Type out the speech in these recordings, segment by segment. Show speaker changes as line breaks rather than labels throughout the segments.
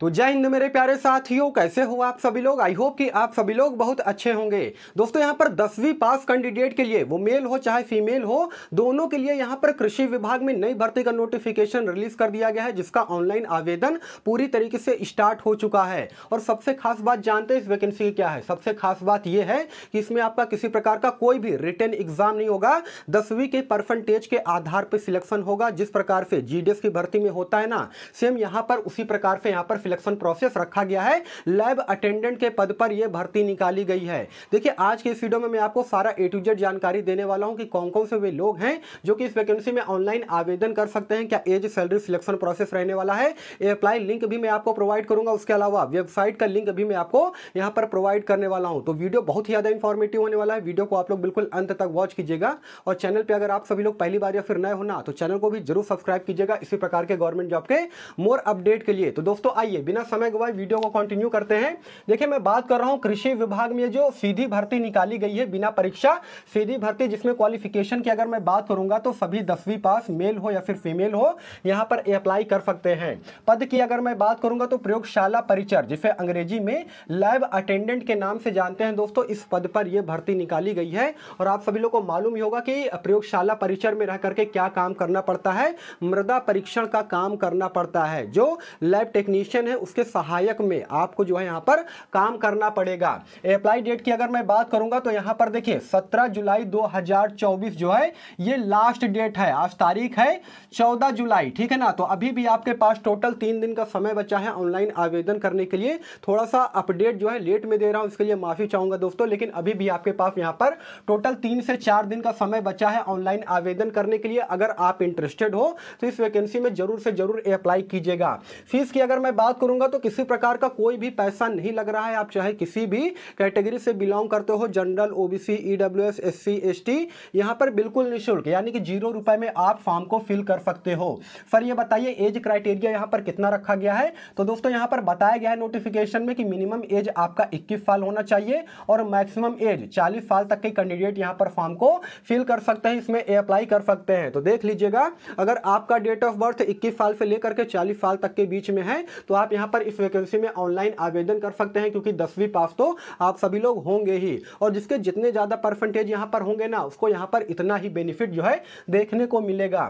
तो जय हिंद मेरे प्यारे साथियों कैसे हो आप सभी लोग आई होप कि आप सभी लोग बहुत अच्छे होंगे दोस्तों यहाँ पर दसवीं पास कैंडिडेट के लिए वो मेल हो चाहे फीमेल हो दोनों के लिए यहाँ पर कृषि विभाग में नई भर्ती का नोटिफिकेशन रिलीज कर दिया गया है जिसका ऑनलाइन आवेदन पूरी तरीके से स्टार्ट हो चुका है और सबसे खास बात जानते हैं इस वैकेंसी की क्या है सबसे खास बात यह है कि इसमें आपका किसी प्रकार का कोई भी रिटर्न एग्जाम नहीं होगा दसवीं के परसेंटेज के आधार पर सिलेक्शन होगा जिस प्रकार से जी की भर्ती में होता है ना सेम यहाँ पर उसी प्रकार से यहाँ पर सिलेक्शन प्रोसेस रखा गया है लैब अटेंडेंट के पद पर यह भर्ती निकाली गई है देखिए आज के इस वीडियो में मैं आपको सारा ए टू जेड जानकारी देने वाला हूं कि कौन कौन से वे लोग हैं जो कि इस वैकेंसी में ऑनलाइन आवेदन कर सकते हैं क्या एज सैलरी सिलेक्शन प्रोसेस रहने वाला है अप्लाई लिंक भी मैं आपको प्रोवाइड करूंगा उसके अलावा वेबसाइट का लिंक भी मैं आपको यहां पर प्रोवाइड करने वाला हूं तो वीडियो बहुत ही ज़्यादा इंफॉर्मेटिव होने वाला है वीडियो को आप लोग बिल्कुल अंत तक वॉच कीजिएगा और चैनल पर अगर आप सभी लोग पहली बार या फिर नए होना तो चैनल को भी जरूर सब्सक्राइब कीजिएगा इसी प्रकार के गवर्नमेंट जॉब के मोर अपडेट के लिए तो दोस्तों आइए आइए बिना समय गवाए वीडियो को कंटिन्यू करते हैं देखिए मैं बात कर रहा हूँ कृषि विभाग में जो सीधी भर्ती निकाली गई है बिना परीक्षा सीधी भर्ती जिसमें क्वालिफिकेशन की अगर मैं बात करूंगा तो सभी दसवीं पास मेल हो या फिर फीमेल हो यहाँ पर अप्लाई कर सकते हैं पद की अगर मैं बात करूंगा तो प्रयोगशाला परिचर जिसे अंग्रेजी में लैब अटेंडेंट के नाम से जानते हैं दोस्तों इस पद पर यह भर्ती निकाली गई है और आप सभी लोग को मालूम ही होगा कि प्रयोगशाला परिचर में रह करके क्या काम करना पड़ता है मृदा परीक्षण का काम करना पड़ता है जो लैब टेक्नीशियन सेक्शन है उसके सहायक में आपको जो है यहाँ पर काम करना पड़ेगा अप्लाई डेट की अगर मैं बात करूंगा तो यहाँ पर देखिए 17 जुलाई 2024 जो है ये लास्ट डेट है आज तारीख है 14 जुलाई ठीक है ना तो अभी भी आपके पास टोटल तीन दिन का समय बचा है ऑनलाइन आवेदन करने के लिए थोड़ा सा अपडेट जो है लेट में दे रहा हूँ इसके लिए माफ़ी चाहूंगा दोस्तों लेकिन अभी भी आपके पास यहाँ पर टोटल तीन से चार दिन का समय बचा है ऑनलाइन आवेदन करने के लिए अगर आप इंटरेस्टेड हो तो इस वैकेंसी में जरूर से जरूर अप्लाई कीजिएगा फीस की अगर मैं बात बात करूंगा तो किसी प्रकार का कोई भी पैसा नहीं लग रहा है आप चाहे किसी भी कैटेगरी से बिलोंग करते हो general OBC E W S S C S T यहां पर बिल्कुल निःशुल्क यानी कि जीरो रुपए में आप फॉर्म को फिल कर सकते हो सर ये बताइए एज क्राइटेरिया यहां पर कितना रखा गया है तो दोस्तों यहां पर बताया गया है नोटिफिकेशन में कि मिनिमम एज आपका इक्कीस साल होना चाहिए और मैक्सिमम एज चालीस साल तक के कैंडिडेट यहां पर फॉर्म को फिल कर सकते हैं इसमें अप्लाई कर सकते हैं तो देख लीजिएगा अगर आपका डेट ऑफ बर्थ इक्कीस साल से लेकर के चालीस साल तक के बीच में है तो आप आप यहाँ पर इस वैकेंसी में ऑनलाइन आवेदन कर सकते हैं क्योंकि दसवीं पास तो आप सभी लोग होंगे ही और जिसके जितने ज़्यादा परसेंटेज यहाँ पर होंगे ना उसको यहाँ पर इतना ही बेनिफिट जो है देखने को मिलेगा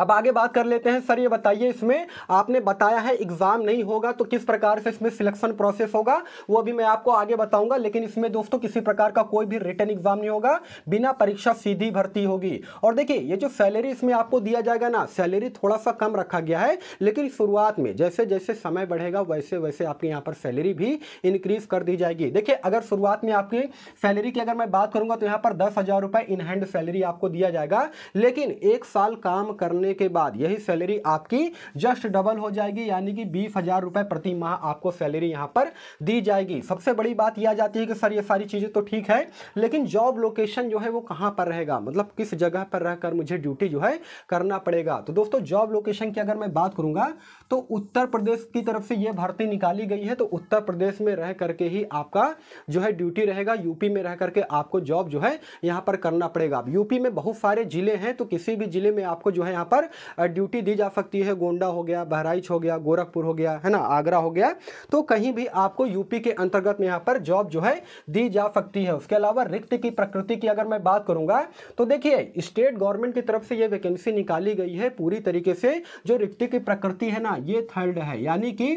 अब आगे बात कर लेते हैं सर ये बताइए इसमें आपने बताया है एग्ज़ाम नहीं होगा तो किस प्रकार से इसमें सिलेक्शन प्रोसेस होगा वो भी मैं आपको आगे बताऊंगा लेकिन इसमें दोस्तों किसी प्रकार का कोई भी रिटर्न एग्ज़ाम नहीं होगा बिना परीक्षा सीधी भर्ती होगी और देखिए ये जो सैलरी इसमें आपको दिया जाएगा ना सैलरी थोड़ा सा कम रखा गया है लेकिन शुरुआत में जैसे जैसे समय बढ़ेगा वैसे वैसे आपके यहाँ पर सैलरी भी इंक्रीज़ कर दी जाएगी देखिए अगर शुरुआत में आपकी सैलरी की अगर मैं बात करूँगा तो यहाँ पर दस हज़ार रुपये इन हैंड सैलरी आपको दिया जाएगा लेकिन एक साल काम करने होने के बाद यही सैलरी आपकी जस्ट डबल हो जाएगी यानी कि बीस हज़ार रुपए प्रति माह आपको सैलरी यहां पर दी जाएगी सबसे बड़ी बात यह आ जाती है कि सर ये सारी चीज़ें तो ठीक है लेकिन जॉब लोकेशन जो है वो कहां पर रहेगा मतलब किस जगह पर रहकर मुझे ड्यूटी जो है करना पड़ेगा तो दोस्तों जॉब लोकेशन की अगर मैं बात करूंगा तो उत्तर प्रदेश की तरफ से यह भर्ती निकाली गई है तो उत्तर प्रदेश में रह करके ही आपका जो है ड्यूटी रहेगा यूपी में रह करके आपको जॉब जो है यहां पर करना पड़ेगा यूपी में बहुत सारे जिले हैं तो किसी भी जिले में आपको जो है पर ड्यूटी दी जा सकती है गोंडा हो गया बहराइच हो गया गोरखपुर हो गया है ना आगरा हो गया तो कहीं भी आपको यूपी के अंतर्गत में यहाँ पर जॉब जो है दी जा सकती है उसके अलावा रिक्त की प्रकृति की अगर मैं बात करूँगा तो देखिए स्टेट गवर्नमेंट की तरफ से ये वैकेंसी निकाली गई है पूरी तरीके से जो रिक्त की प्रकृति है ना ये थर्ड है यानी कि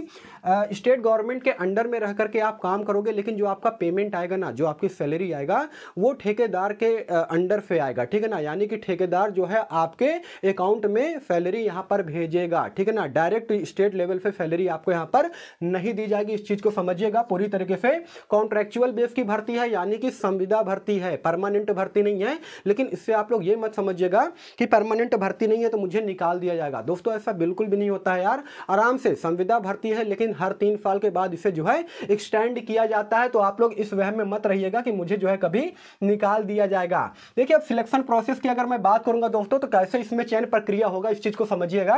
स्टेट गवर्नमेंट के अंडर में रह करके आप काम करोगे लेकिन जो आपका पेमेंट आएगा ना जो आपकी सैलरी आएगा वो ठेकेदार के अंडर से आएगा ठीक है ना यानी कि ठेकेदार जो है आपके अकाउंट अमाउंट में सैलरी यहां पर भेजेगा ठीक है ना डायरेक्ट स्टेट लेवल पे सैलरी आपको यहां पर नहीं दी जाएगी इस चीज़ को समझिएगा पूरी तरीके से कॉन्ट्रेक्चुअल बेस की भर्ती है यानी कि संविदा भर्ती है परमानेंट भर्ती नहीं है लेकिन इससे आप लोग ये मत समझिएगा कि परमानेंट भर्ती नहीं है तो मुझे निकाल दिया जाएगा दोस्तों ऐसा बिल्कुल भी नहीं होता है यार आराम से संविदा भर्ती है लेकिन हर तीन साल के बाद इसे जो है एक्सटेंड किया जाता है तो आप लोग इस वह में मत रहिएगा कि मुझे जो है कभी निकाल दिया जाएगा देखिए अब सिलेक्शन प्रोसेस की अगर मैं बात करूंगा दोस्तों तो कैसे इसमें चयन प्रक्रिया क्रिया होगा इस चीज को समझिएगा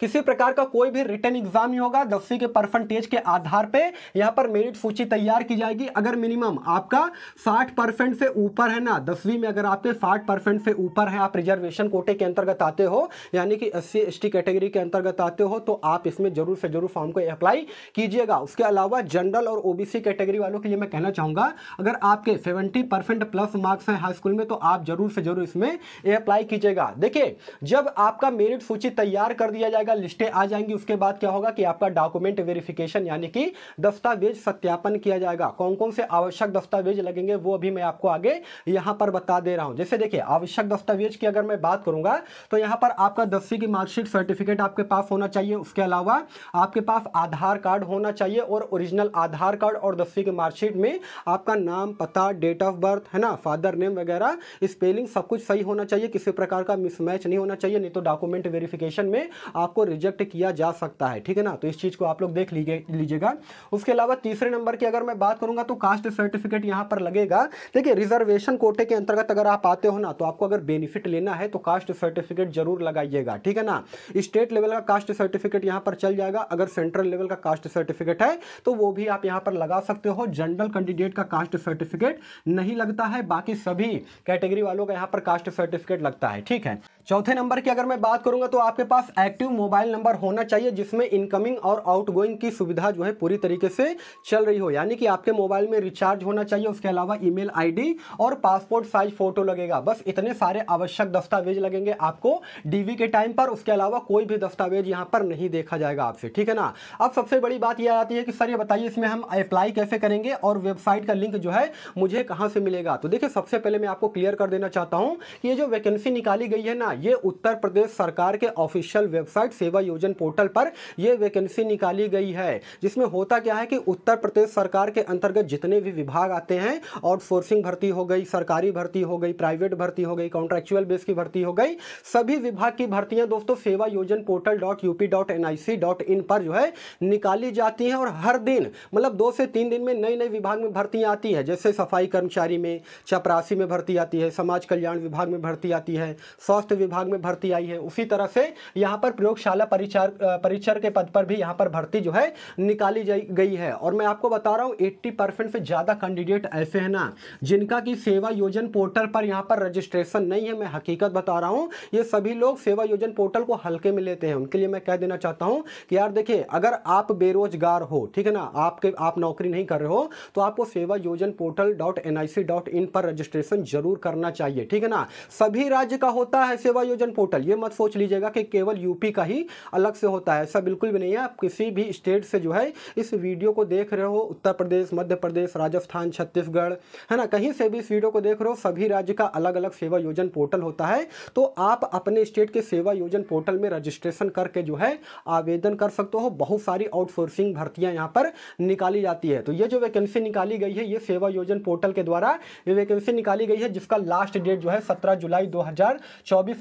किसी प्रकार का कोई भी रिटर्न एग्जाम नहीं होगा दसवीं के परसेंटेज के आधार पे यहाँ पर मेरिट सूची तैयार की जाएगी अगर मिनिमम आपका 60 परसेंट से ऊपर है ना दसवीं में अगर आपके 60 परसेंट से ऊपर है आप रिजर्वेशन कोटे के अंतर्गत आते हो यानी कि एस सी कैटेगरी के अंतर्गत आते हो तो आप इसमें जरूर से जरूर फॉर्म को अप्लाई कीजिएगा उसके अलावा जनरल और ओबीसी कैटेगरी वालों के लिए मैं कहना चाहूँगा अगर आपके सेवेंटी प्लस मार्क्स हैं हाई स्कूल में तो आप जरूर से जरूर इसमें अप्लाई कीजिएगा देखिए जब आपका मेरिट सूची तैयार कर दिया दिया जाएगा लिस्टें आ जाएंगी उसके बाद क्या होगा कि आपका डॉक्यूमेंट वेरिफिकेशन यानी कि दस्तावेज सत्यापन किया जाएगा कौन कौन से आवश्यक दस्तावेज लगेंगे वो अभी मैं आपको आगे यहाँ पर बता दे रहा हूँ जैसे देखिए आवश्यक दस्तावेज की अगर मैं बात करूँगा तो यहाँ पर आपका दसवीं की मार्कशीट सर्टिफिकेट आपके पास होना चाहिए उसके अलावा आपके पास आधार कार्ड होना चाहिए और ओरिजिनल आधार कार्ड और दसवीं की मार्कशीट में आपका नाम पता डेट ऑफ बर्थ है ना फादर नेम वगैरह स्पेलिंग सब कुछ सही होना चाहिए किसी प्रकार का मिसमैच नहीं होना चाहिए नहीं तो डॉक्यूमेंट वेरिफिकेशन में आपको रिजेक्ट किया जा सकता है ठीक है ना तो इस चीज़ को आप लोग देख लीजिएगा उसके अलावा तीसरे नंबर की अगर मैं बात करूंगा तो कास्ट सर्टिफिकेट यहाँ पर लगेगा देखिए रिजर्वेशन कोटे के अंतर्गत अगर आप आते हो ना तो आपको अगर बेनिफिट लेना है तो कास्ट सर्टिफिकेट जरूर लगाइएगा ठीक है ना स्टेट लेवल का कास्ट सर्टिफिकेट यहाँ पर चल जाएगा अगर सेंट्रल लेवल का कास्ट सर्टिफिकेट है तो वो भी आप यहाँ पर लगा सकते हो जनरल कैंडिडेट का कास्ट सर्टिफिकेट नहीं लगता है बाकी सभी कैटेगरी वालों का यहाँ पर कास्ट सर्टिफिकेट लगता है ठीक है चौथे नंबर की अगर मैं बात करूंगा तो आपके पास एक्टिव मोबाइल नंबर होना चाहिए जिसमें इनकमिंग और आउटगोइंग की सुविधा जो है पूरी तरीके से चल रही हो यानी कि आपके मोबाइल में रिचार्ज होना चाहिए उसके अलावा ईमेल आईडी और पासपोर्ट साइज फोटो लगेगा बस इतने सारे आवश्यक दस्तावेज लगेंगे आपको डी के टाइम पर उसके अलावा कोई भी दस्तावेज यहाँ पर नहीं देखा जाएगा आपसे ठीक है ना अब सबसे बड़ी बात यह आती है कि सर ये बताइए इसमें हम अप्लाई कैसे करेंगे और वेबसाइट का लिंक जो है मुझे कहाँ से मिलेगा तो देखिए सबसे पहले मैं आपको क्लियर कर देना चाहता हूँ कि ये जो वैकेंसी निकाली गई है ना ना ये उत्तर प्रदेश सरकार के ऑफिशियल वेबसाइट सेवा योजन पोर्टल पर ये वैकेंसी निकाली गई है जिसमें होता क्या है कि उत्तर प्रदेश सरकार के अंतर्गत जितने भी विभाग आते हैं आउटसोर्सिंग भर्ती हो गई सरकारी भर्ती हो गई प्राइवेट भर्ती हो गई कॉन्ट्रेक्चुअल बेस की भर्ती हो गई सभी विभाग की भर्तियां दोस्तों Sewayojan portal dot UP dot N I C dot in पर जो है निकाली जाती हैं और हर दिन मतलब दो से तीन दिन में नई नई विभाग में भर्तियाँ आती है जैसे सफाई कर्मचारी में चपरासी में भर्ती आती है समाज कल्याण विभाग में भर्ती आती है स्वास्थ्य विभाग में भर्ती आई है उसी तरह से यहाँ पर प्रयोगशाला परिचार परिचर के पद पर भी यहाँ पर भर्ती जो है निकाली गई है और मैं आपको बता रहा हूँ एट्टी से ज़्यादा कैंडिडेट ऐसे हैं ना जिनका कि सेवा योजन पोर्टल पर यहाँ पर रजिस्ट्रेशन नहीं है मैं हकीकत बता रहा हूँ ये सभी लोग सेवा योजन पोर्टल को हल्के में लेते हैं उनके लिए मैं कह देना चाहता हूँ कि यार देखिए अगर आप बेरोजगार हो ठीक है ना आपके आप नौकरी नहीं कर रहे हो तो आपको Sewayojan portal dot N I C dot in पर रजिस्ट्रेशन जरूर करना चाहिए ठीक है ना सभी राज्य का होता है सेवा योजन पोर्टल ये मत सोच लीजिएगा कि केवल यूपी का ही अलग से होता है ऐसा बिल्कुल भी नहीं है आप किसी भी स्टेट से जो है इस वीडियो को देख रहे हो उत्तर प्रदेश मध्य प्रदेश राजस्थान छत्तीसगढ़ है ना कहीं से भी इस वीडियो को देख रहे हो सभी राज्य का अलग अलग सेवा योजन पोर्टल होता है तो आप अपने स्टेट के सेवा योजन पोर्टल में रजिस्ट्रेशन करके जो है आवेदन कर सकते हो बहुत सारी आउटसोर्सिंग भर्तियाँ यहाँ पर निकाली जाती है तो ये जो वैकेंसी निकाली गई है ये सेवा योजन पोर्टल के द्वारा ये वैकेंसी निकाली गई है जिसका लास्ट डेट जो है सत्रह जुलाई दो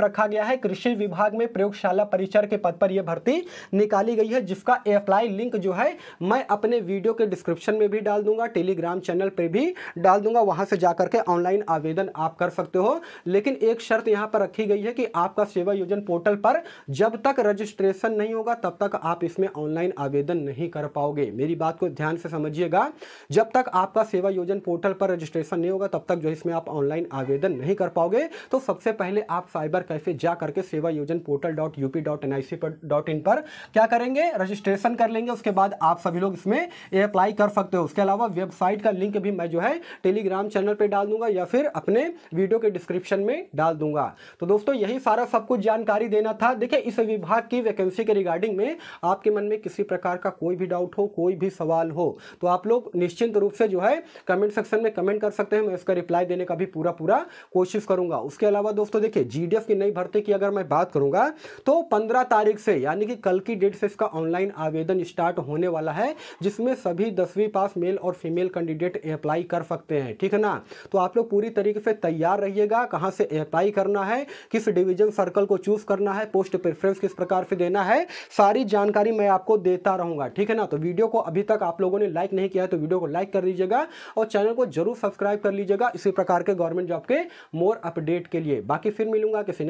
रखा गया है कृषि विभाग में प्रयोगशाला परिचर के पद पर यह भर्ती निकाली गई है जिसका अप्लाई लिंक जो है मैं अपने वीडियो के डिस्क्रिप्शन में भी डाल दूंगा टेलीग्राम चैनल पर भी डाल दूंगा वहां से जाकर के ऑनलाइन आवेदन आप कर सकते हो लेकिन एक शर्त यहाँ पर रखी गई है कि आपका सेवा योजन पोर्टल पर जब तक रजिस्ट्रेशन नहीं होगा तब तक आप इसमें ऑनलाइन आवेदन नहीं कर पाओगे मेरी बात को ध्यान से समझिएगा जब तक आपका सेवा योजन पोर्टल पर रजिस्ट्रेशन नहीं होगा तब तक जो इसमें आप ऑनलाइन आवेदन नहीं कर पाओगे तो सबसे पहले आप साइबर कैसे जा करके Sewayojan portal dot UP dot N I C dot in पर क्या करेंगे रजिस्ट्रेशन कर लेंगे उसके बाद आप सभी लोग इसमें अप्लाई कर सकते हो उसके अलावा वेबसाइट का लिंक भी मैं जो है टेलीग्राम चैनल पर डाल दूंगा या फिर अपने वीडियो के डिस्क्रिप्शन में डाल दूंगा तो दोस्तों यही सारा सब कुछ जानकारी देना था देखिए इस विभाग की वैकेंसी के रिगार्डिंग में आपके मन में किसी प्रकार का कोई भी डाउट हो कोई भी सवाल हो तो आप लोग निश्चिंत रूप से जो है कमेंट सेक्शन में कमेंट कर सकते हैं मैं इसका रिप्लाई देने का भी पूरा पूरा कोशिश करूंगा उसके अलावा दोस्तों देखिए जीडीएफ की नहीं भरते की अगर मैं बात करूंगा तो पंद्रह तारीख से यानी कि कल की डेट से इसका ऑनलाइन आवेदन स्टार्ट होने वाला है जिसमें सभी दसवीं पास मेल और फीमेल कैंडिडेट अप्लाई कर सकते हैं ठीक है ना तो आप लोग पूरी तरीके से तैयार रहिएगा कहाँ से अप्लाई करना है किस डिविजन सर्कल को चूज करना है पोस्ट प्रेफरेंस किस प्रकार से देना है सारी जानकारी मैं आपको देता रहूंगा ठीक है ना तो वीडियो को अभी तक आप लोगों ने लाइक नहीं किया है तो वीडियो को लाइक कर लीजिएगा और चैनल को जरूर सब्सक्राइब कर लीजिएगा इसी प्रकार के गवर्नमेंट जॉब के मोर अपडेट के लिए बाकी फिर मिलूंगा किसी